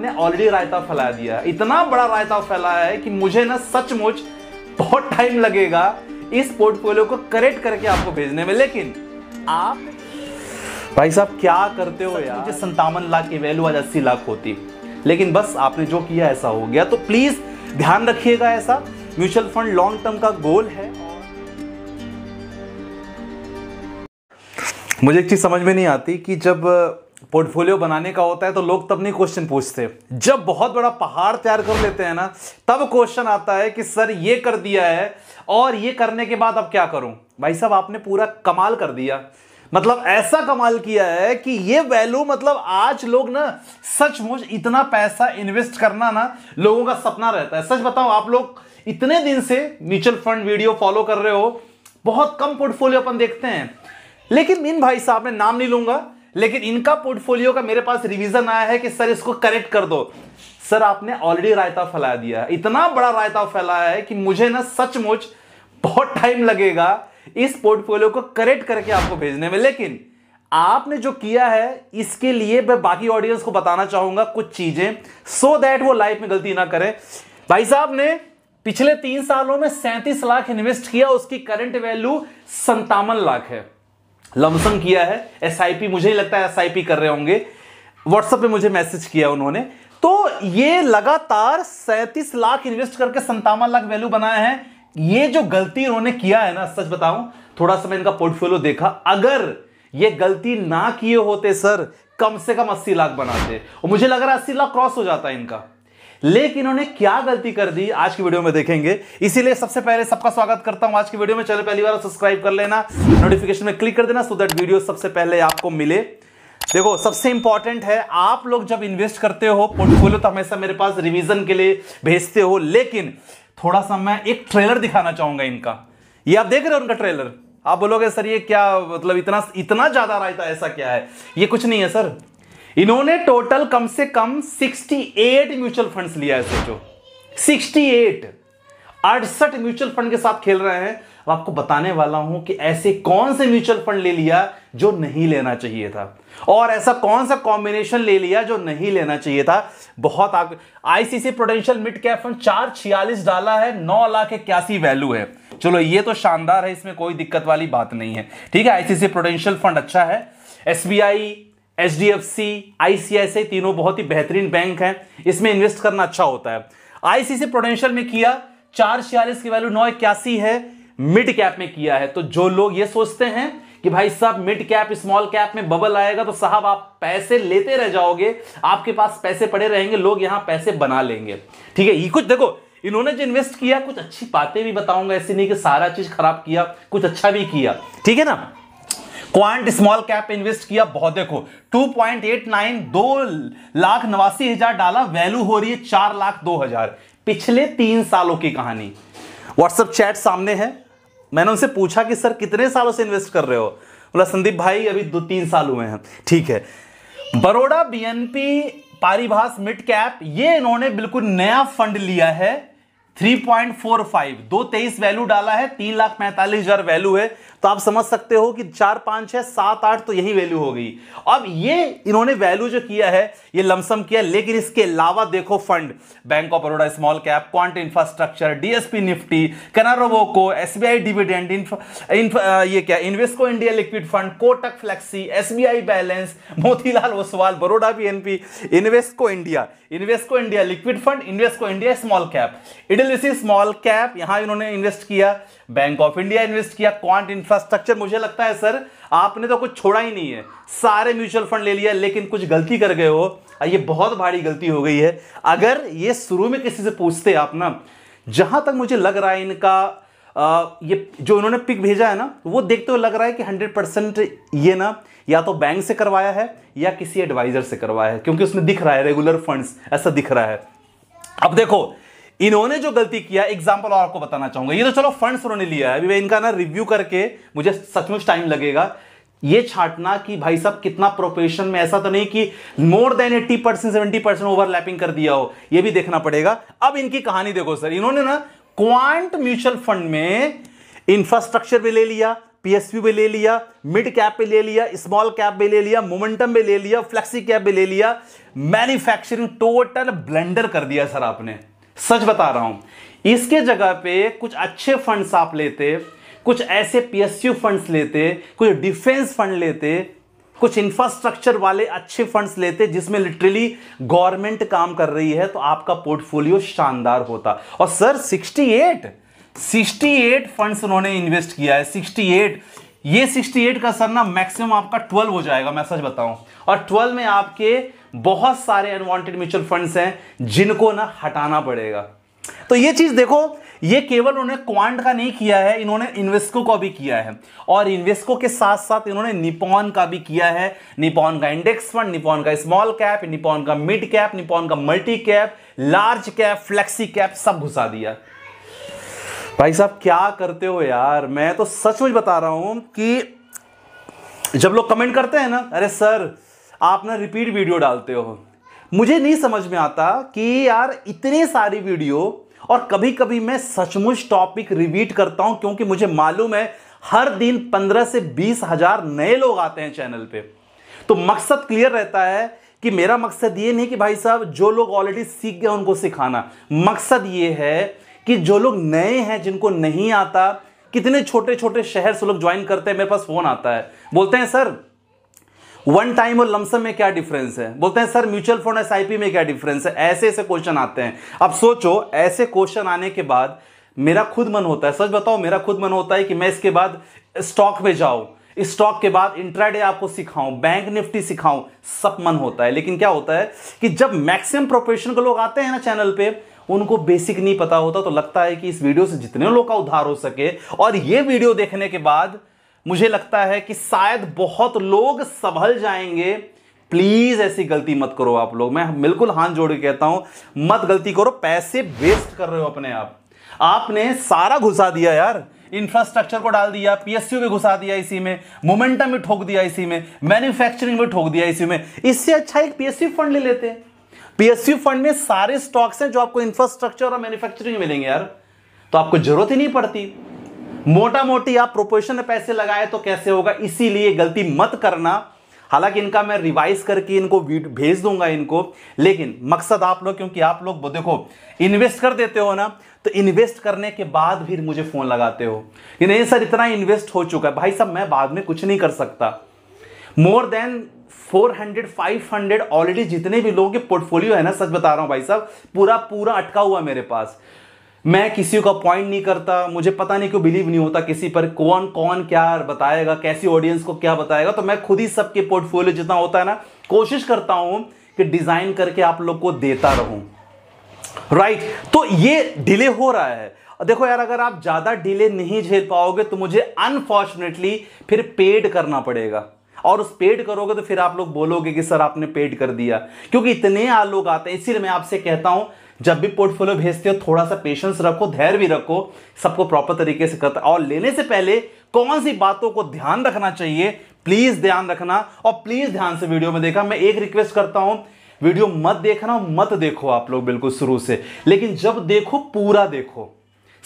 आपने ऑलरेडी रायता फैला दिया है इतना बड़ा रायता फैलाया है कि मुझे ना सचमुच बहुत टाइम लगेगा इस पोर्टफोलियो को करेक्ट करके आपको भेजने में लेकिन आप भाई साहब क्या करते हो यार मुझे संतावन लाख की वैल्यू आज अस्सी लाख होती लेकिन बस आपने जो किया ऐसा हो गया तो प्लीज ध्यान रखिएगा ऐसा म्यूचुअल फंड लॉन्ग टर्म का गोल है मुझे एक चीज समझ में नहीं आती कि जब पोर्टफोलियो बनाने का होता है तो लोग तब नहीं क्वेश्चन पूछते जब बहुत बड़ा पहाड़ तैयार कर लेते हैं ना तब क्वेश्चन आता है कि सर ये कर दिया है और ये करने के बाद अब क्या करूं भाई साहब आपने पूरा कमाल कर दिया मतलब ऐसा कमाल किया है कि ये वैल्यू मतलब आज लोग ना सचमुच इतना पैसा इन्वेस्ट करना ना लोगों का सपना रहता है सच बताओ आप लोग इतने दिन से म्यूचुअल फंड वीडियो फॉलो कर रहे हो बहुत कम पोर्टफोलियो अपन देखते हैं लेकिन इन भाई साहब मैं नाम नहीं लूंगा लेकिन इनका पोर्टफोलियो का मेरे पास रिवीजन आया है कि सर इसको करेक्ट कर दो सर आपने ऑलरेडी रायता फैला दिया है इतना बड़ा रायता फैलाया है कि मुझे ना सचमुच बहुत टाइम लगेगा इस पोर्टफोलियो को करेक्ट करके आपको भेजने में लेकिन आपने जो किया है इसके लिए मैं बाकी ऑडियंस को बताना चाहूंगा कुछ चीजें सो so दैट वो लाइफ में गलती ना करें भाई साहब ने पिछले तीन सालों में सैंतीस लाख इन्वेस्ट किया उसकी करंट वैल्यू संतावन लाख है लमसम किया है एस मुझे ही लगता है एस कर रहे होंगे व्हाट्सएप पे मुझे मैसेज किया उन्होंने तो ये लगातार सैंतीस लाख इन्वेस्ट करके संतावन लाख वैल्यू बनाया है ये जो गलती उन्होंने किया है ना सच बताऊं थोड़ा सा मैं इनका पोर्टफोलियो देखा अगर ये गलती ना किए होते सर कम से कम अस्सी लाख बनाते और मुझे लग रहा है अस्सी लाख क्रॉस हो जाता है इनका लेकिन उन्होंने क्या गलती कर दी आज की वीडियो में देखेंगे इसीलिए सबसे पहले सबका स्वागत करता हूं आज की वीडियो में चले पहली बार सब्सक्राइब कर लेना नोटिफिकेशन में क्लिक कर देना सो दैट वीडियो सबसे पहले आपको मिले देखो सबसे इंपॉर्टेंट है आप लोग जब इन्वेस्ट करते हो पोर्टफोलियो तो हमेशा मेरे पास रिविजन के लिए भेजते हो लेकिन थोड़ा सा मैं एक ट्रेलर दिखाना चाहूंगा इनका ये आप देख रहे हो उनका ट्रेलर आप बोलोगे सर ये क्या मतलब इतना इतना ज्यादा रायता ऐसा क्या है ये कुछ नहीं है सर इन्होंने टोटल कम से कम 68 म्यूचुअल फंड्स लिया है सोचो 68 अड़सठ म्यूचुअल फंड के साथ खेल रहे हैं अब आपको बताने वाला हूं कि ऐसे कौन से म्यूचुअल फंड ले लिया जो नहीं लेना चाहिए था और ऐसा कौन सा कॉम्बिनेशन ले लिया जो नहीं लेना चाहिए था बहुत ICICI prudential mid cap fund चार छियालीस डाला है नौ लाख इक्यासी वैल्यू है चलो ये तो शानदार है इसमें कोई दिक्कत वाली बात नहीं है ठीक है आईसीसी प्रोडेंशियल फंड अच्छा है SBI H D F C C तीनों बहुत ही बेहतरीन बैंक हैं इसमें इन्वेस्ट करना अच्छा होता है आईसीसी प्रोडेंशियल में किया चार छियालीस की वैल्यू नौ इक्यासी है मिड कैप में किया है तो जो लोग ये सोचते हैं कि भाई साहब मिड कैप स्मॉल कैप में बबल आएगा तो साहब आप पैसे लेते रह जाओगे आपके पास पैसे पड़े रहेंगे लोग यहां पैसे बना लेंगे ठीक है ये कुछ देखो इन्होंने जो इन्वेस्ट किया कुछ अच्छी बातें भी बताऊंगा ऐसी नहीं कि सारा चीज खराब किया कुछ अच्छा भी किया ठीक है ना क्वांट स्मॉल कैप इन्वेस्ट किया बहुत देखो 2.89 पॉइंट एट नाइन दो लाख नवासी हजार डाला वैल्यू हो रही है चार लाख दो हजार पिछले तीन सालों की कहानी व्हाट्सएप चैट सामने है मैंने उनसे पूछा कि सर कितने सालों से इन्वेस्ट कर रहे हो बोला संदीप भाई अभी दो तीन साल हुए हैं ठीक है Baroda BNP Paribas mid cap ये इन्होंने बिल्कुल नया फंड लिया है 3.45 दो तेईस वैल्यू डाला है तीन लाख पैंतालीस हजार वैल्यू है तो आप समझ सकते हो कि चार पांच छह सात आठ तो यही वैल्यू हो गई अब ये इन्होंने वैल्यू जो किया है ये लमसम किया लेकिन इसके अलावा देखो fund bank of Baroda small cap quant infrastructure DSP nifty कनारोवोको एस बी आई डिविडेंड ये क्या Invesco India liquid fund Kotak flexi S B I balance Motilal Oswal Baroda B NP Invesco India Invesco India liquid fund Invesco India small cap it middle इसी small cap यहां इन्होंने invest किया bank of India invest किया quant infrastructure मुझे लगता है sir आपने तो कुछ छोड़ा ही नहीं है सारे म्यूचुअल फंड ले लिया लेकिन कुछ गलती कर गए हो ये बहुत भारी गलती हो गई है अगर ये शुरू में किसी से पूछते आप ना जहां तक मुझे लग रहा है इनका आ, ये जो इन्होंने पिक भेजा है ना वो देखते तो हुए लग रहा है कि 100 परसेंट ये ना या तो बैंक से करवाया है या किसी एडवाइजर से करवाया है क्योंकि उसमें दिख रहा है रेगुलर फंड्स ऐसा दिख रहा है अब देखो इन्होंने जो गलती किया एग्जाम्पल और आपको बताना चाहूंगा ये तो चलो फंड्स उन्होंने लिया है अभी इनका ना रिव्यू करके मुझे सचमुच टाइम लगेगा ये छाटना कि भाई साहब कितना प्रोफेशन में ऐसा तो नहीं कि more than 80 percent seventy percent overlapping कर दिया हो ये भी देखना पड़ेगा अब इनकी कहानी देखो सर इन्होंने ना क्वांट म्यूचुअल फंड में इंफ्रास्ट्रक्चर भी ले लिया पीएसयू भी ले लिया मिड कैप भी ले लिया स्मॉल कैप भी ले लिया मोमेंटम भी ले लिया फ्लेक्सी कैप भी ले लिया मैन्युफैक्चरिंग टोटल ब्लेंडर कर दिया सर आपने सच बता रहा हूं इसके जगह पे कुछ अच्छे फंड्स आप लेते कुछ ऐसे पीएसयू फंड्स लेते कुछ डिफेंस फंड लेते कुछ इंफ्रास्ट्रक्चर वाले अच्छे फंड्स लेते जिसमें लिटरली गवर्नमेंट काम कर रही है तो आपका पोर्टफोलियो शानदार होता और सर 68 68 फंड्स उन्होंने इन्वेस्ट किया है 68 ये 68 का सर ना मैक्सिमम आपका 12 हो जाएगा मैं सच बताऊं और 12 में आपके बहुत सारे अनवांटेड म्यूचुअल फंड्स हैं जिनको ना हटाना पड़ेगा तो ये चीज देखो ये केवल उन्होंने क्वांट का नहीं किया है इन्होंने इन्वेस्को का भी किया है और इन्वेस्को के साथ साथ इन्होंने निपॉन का भी किया है निपॉन का इंडेक्स फंड निपॉन का स्मॉल कैप निपॉन का मिड कैप निपॉन का multi cap large cap flexi cap सब घुसा दिया भाई साहब क्या करते हो यार मैं तो सचमुच बता रहा हूं कि जब लोग कमेंट करते हैं ना अरे सर आप ना रिपीट वीडियो डालते हो मुझे नहीं समझ में आता कि यार इतने सारी वीडियो और कभी कभी मैं सचमुच टॉपिक रिपीट करता हूं क्योंकि मुझे मालूम है हर दिन पंद्रह से बीस हजार नए लोग आते हैं चैनल पे तो मकसद क्लियर रहता है कि मेरा मकसद ये नहीं कि भाई साहब जो लोग ऑलरेडी सीख गए उनको सिखाना मकसद ये है कि जो लोग नए हैं जिनको नहीं आता कितने छोटे छोटे शहर से लोग ज्वाइन करते हैं मेरे पास फोन आता है बोलते हैं सर वन टाइम और लमसम में क्या डिफरेंस है बोलते हैं सर म्यूचुअल फंड एस में क्या डिफरेंस है ऐसे ऐसे क्वेश्चन आते हैं अब सोचो ऐसे क्वेश्चन आने के बाद मेरा खुद मन होता है सच बताओ मेरा खुद मन होता है कि मैं इसके बाद स्टॉक में जाऊं स्टॉक के बाद इंट्राडे आपको सिखाऊं बैंक निफ्टी सिखाऊं सब मन होता है लेकिन क्या होता है कि जब मैक्सिमम प्रोफेशन के लोग आते हैं ना चैनल पे उनको बेसिक नहीं पता होता तो लगता है कि इस वीडियो से जितने लोग का उद्धार हो सके और ये वीडियो देखने के बाद मुझे लगता है कि शायद बहुत लोग संभल जाएंगे प्लीज ऐसी गलती मत करो आप लोग मैं बिल्कुल हाथ जोड़ के कहता हूं मत गलती करो पैसे वेस्ट कर रहे हो अपने आप आपने सारा घुसा दिया यार इंफ्रास्ट्रक्चर को डाल दिया पीएसयू भी घुसा दिया इसी में मोमेंटम भी ठोक दिया इसी में मैन्युफैक्चरिंग भी ठोक दिया इसी में इससे अच्छा एक पीएसयू फंड ले लेते हैं पीएसयू फंड में सारे स्टॉक्स हैं जो आपको इंफ्रास्ट्रक्चर और मैन्युफैक्चरिंग मिलेंगे यार तो आपको जरूरत ही नहीं पड़ती मोटा मोटी आप प्रोपोर्शन में पैसे लगाए तो कैसे होगा इसीलिए गलती मत करना हालांकि इनका मैं रिवाइज करके इनको भेज दूंगा इनको लेकिन मकसद आप लोग क्योंकि आप लोग देखो इन्वेस्ट कर देते हो ना तो इन्वेस्ट करने के बाद भी मुझे फ़ोन लगाते हो कि नहीं सर इतना इन्वेस्ट हो चुका है भाई साहब मैं बाद में कुछ नहीं कर सकता मोर देन 400, 500 ऑलरेडी जितने भी लोगों के पोर्टफोलियो है ना सच बता रहा हूँ भाई साहब पूरा पूरा अटका हुआ मेरे पास मैं किसी का पॉइंट नहीं करता मुझे पता नहीं क्यों बिलीव नहीं होता किसी पर कौन कौन क्या बताएगा कैसी ऑडियंस को क्या बताएगा तो मैं खुद ही सबके पोर्टफोलियो जितना होता है ना कोशिश करता हूं कि डिजाइन करके आप लोग को देता रहूं राइट right. तो ये डिले हो रहा है देखो यार अगर आप ज्यादा डिले नहीं झेल पाओगे तो मुझे अनफॉर्चुनेटली फिर पेड करना पड़ेगा और उस पेड करोगे तो फिर आप लोग बोलोगे कि सर आपने पेड कर दिया क्योंकि इतने लोग आते हैं इसीलिए मैं आपसे कहता हूं जब भी पोर्टफोलियो भेजते हो थोड़ा सा पेशेंस रखो धैर्य भी रखो सबको प्रॉपर तरीके से करता और लेने से पहले कौन सी बातों को ध्यान रखना चाहिए प्लीज ध्यान रखना और प्लीज ध्यान से वीडियो में देखा मैं एक रिक्वेस्ट करता हूं वीडियो मत देखना मत देखो आप लोग बिल्कुल शुरू से लेकिन जब देखो पूरा देखो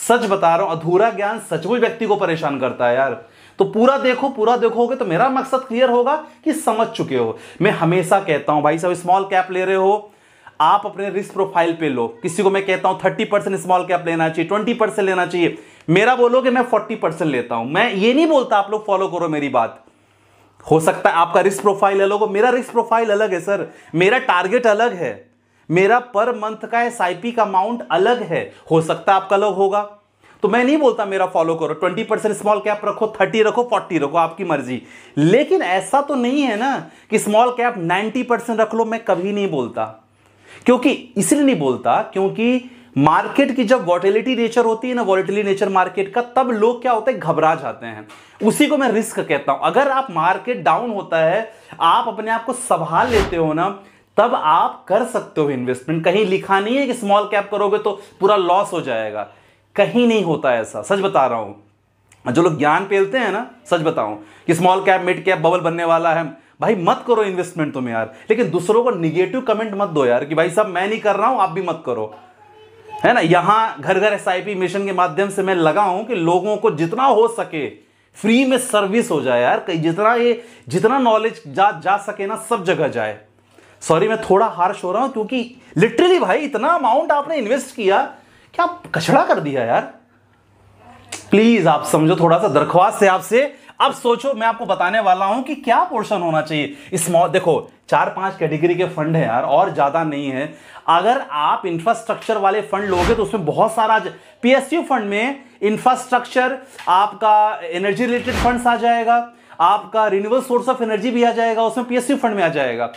सच बता रहा हूं अधूरा ज्ञान सचमुच व्यक्ति को परेशान करता है यार तो पूरा देखो पूरा देखोगे तो मेरा मकसद क्लियर होगा कि समझ चुके हो मैं हमेशा कहता हूं भाई साहब स्मॉल कैप ले रहे हो आप अपने रिस्क प्रोफाइल पे लो किसी को मैं कहता हूं थर्टी परसेंट स्मॉल कैप लेना चाहिए ट्वेंटी परसेंट लेना चाहिए मेरा बोलोगे मैं फोर्टी परसेंट लेता हूं मैं ये नहीं बोलता आप लोग फॉलो करो मेरी बात हो सकता है आपका रिस्क प्रोफाइल अलग हो मेरा रिस्क प्रोफाइल अलग है सर मेरा टारगेट अलग है मेरा पर मंथ का एस का अमाउंट अलग है हो सकता है आपका अलग होगा तो मैं नहीं बोलता मेरा फॉलो करो ट्वेंटी परसेंट स्मॉल कैप रखो थर्टी रखो फोर्टी रखो आपकी मर्जी लेकिन ऐसा तो नहीं है ना कि स्मॉल कैप नाइनटी परसेंट रख लो मैं कभी नहीं बोलता क्योंकि इसलिए नहीं बोलता क्योंकि मार्केट की जब वॉटिलिटी नेचर होती है ना वॉलिटिली नेचर मार्केट का तब लोग क्या होते हैं घबरा जाते हैं उसी को मैं रिस्क कहता हूं अगर आप मार्केट डाउन होता है आप अपने आप को संभाल लेते हो ना तब आप कर सकते हो इन्वेस्टमेंट कहीं लिखा नहीं है कि स्मॉल कैप करोगे तो पूरा लॉस हो जाएगा कहीं नहीं होता ऐसा सच बता रहा हूं जो लोग ज्ञान पेलते हैं ना सच बताऊं कि small cap mid cap bubble बनने वाला है भाई मत करो इन्वेस्टमेंट तुम यार लेकिन दूसरों को निगेटिव कमेंट मत दो यार कि भाई साहब मैं नहीं कर रहा हूं आप भी मत करो है ना यहाँ घर घर एस मिशन के माध्यम से मैं लगा हूं कि लोगों को जितना हो सके फ्री में सर्विस हो जाए यार जितना ये जितना नॉलेज जा जा सके ना सब जगह जाए सॉरी मैं थोड़ा हार्श हो रहा हूं क्योंकि लिटरली भाई इतना अमाउंट आपने इन्वेस्ट किया क्या कचड़ा कर दिया यार प्लीज आप समझो थोड़ा सा दरख्वास्त है आपसे अब सोचो मैं आपको बताने वाला हूं कि क्या पोर्शन होना चाहिए स्मॉल देखो चार पांच कैटेगरी के फंड है यार और ज्यादा नहीं है अगर आप इंफ्रास्ट्रक्चर वाले फंड लोगे तो उसमें बहुत सारा पीएसयू फंड में इंफ्रास्ट्रक्चर आपका एनर्जी रिलेटेड फंड्स आ जाएगा आपका रिन्यूबल सोर्स ऑफ एनर्जी भी आ जाएगा उसमें पीएसयू फंड में आ जाएगा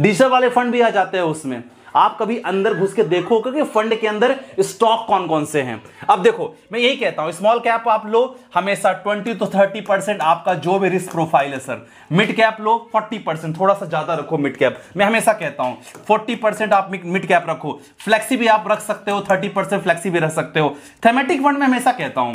डिजिटल वाले फंड भी आ जाते हैं उसमें आप कभी अंदर घुस के देखो कि फंड के अंदर स्टॉक कौन कौन से हैं अब देखो मैं यही कहता हूं स्मॉल कैप आप लो हमेशा 20 तो 30 परसेंट आपका जो भी रिस्क प्रोफाइल है सर मिड कैप लो 40 परसेंट थोड़ा सा ज्यादा रखो मिड कैप मैं हमेशा कहता हूं 40 परसेंट आप मिड कैप रखो फ्लेक्सी भी आप रख सकते हो थर्टी परसेंट फ्लेक्सी भी रख सकते हो थेमेटिक फंड में हमेशा कहता हूं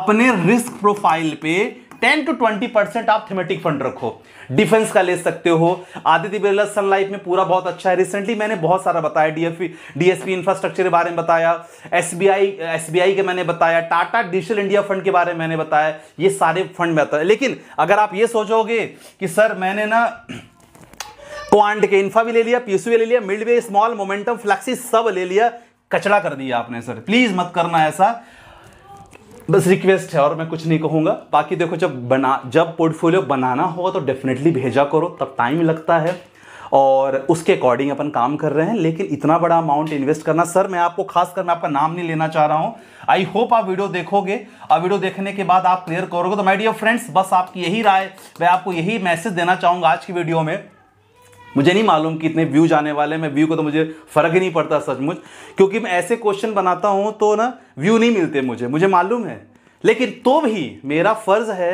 अपने रिस्क प्रोफाइल पे 10 टू 20 परसेंट आप थीमेटिक फंड रखो डिफेंस का ले सकते हो आदित्य बिरला सन लाइफ में पूरा बहुत अच्छा है रिसेंटली मैंने बहुत सारा बताया डीएफपी डीएसपी इंफ्रास्ट्रक्चर के बारे में बताया एसबीआई एसबीआई के मैंने बताया टाटा डिजिटल इंडिया फंड के बारे में मैंने बताया ये सारे फंड में आता है लेकिन अगर आप ये सोचोगे कि सर मैंने ना क्वांट के इन्फा भी ले लिया पीसीयू ले लिया मिडवे स्मॉल मोमेंटम फ्लैक्सी सब ले लिया कचरा कर दिया आपने सर प्लीज मत करना ऐसा बस रिक्वेस्ट है और मैं कुछ नहीं कहूँगा बाकी देखो जब बना जब पोर्टफोलियो बनाना होगा तो डेफिनेटली भेजा करो तब टाइम लगता है और उसके अकॉर्डिंग अपन काम कर रहे हैं लेकिन इतना बड़ा अमाउंट इन्वेस्ट करना सर मैं आपको खासकर मैं आपका नाम नहीं लेना चाह रहा हूँ आई होप आप वीडियो देखोगे और वीडियो देखने के बाद आप क्लियर करोगे तो माय डियर फ्रेंड्स बस आपकी यही राय मैं आपको यही मैसेज देना चाहूँगा आज की वीडियो में मुझे नहीं मालूम कि इतने व्यूज आने वाले मैं व्यू को तो मुझे फ़र्क ही नहीं पड़ता सचमुच क्योंकि मैं ऐसे क्वेश्चन बनाता हूं तो ना व्यू नहीं मिलते मुझे मुझे मालूम है लेकिन तो भी मेरा फ़र्ज़ है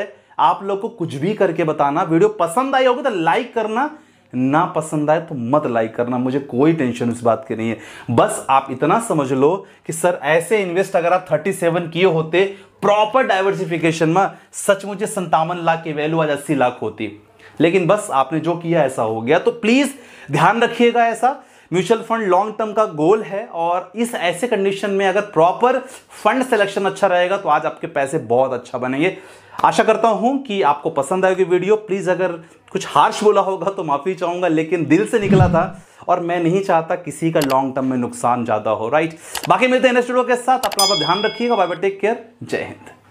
आप लोग को कुछ भी करके बताना वीडियो पसंद आई होगी तो लाइक करना ना पसंद आए तो मत लाइक करना मुझे कोई टेंशन उस बात की नहीं है बस आप इतना समझ लो कि सर ऐसे इन्वेस्ट अगर आप 37 किए होते प्रॉपर डाइवर्सिफिकेशन में सचमुच संतावन लाख की वैल्यू आज अस्सी लाख होती लेकिन बस आपने जो किया ऐसा हो गया तो प्लीज़ ध्यान रखिएगा ऐसा म्यूचुअल फंड लॉन्ग टर्म का गोल है और इस ऐसे कंडीशन में अगर प्रॉपर फंड सिलेक्शन अच्छा रहेगा तो आज आपके पैसे बहुत अच्छा बनेंगे आशा करता हूं कि आपको पसंद आएगी वीडियो प्लीज़ अगर कुछ हार्श बोला होगा तो माफ़ी चाहूंगा लेकिन दिल से निकला था और मैं नहीं चाहता किसी का लॉन्ग टर्म में नुकसान ज़्यादा हो राइट बाकी मिलते हैं के साथ अपना ध्यान रखिएगा बाय बाय टेक केयर जय हिंद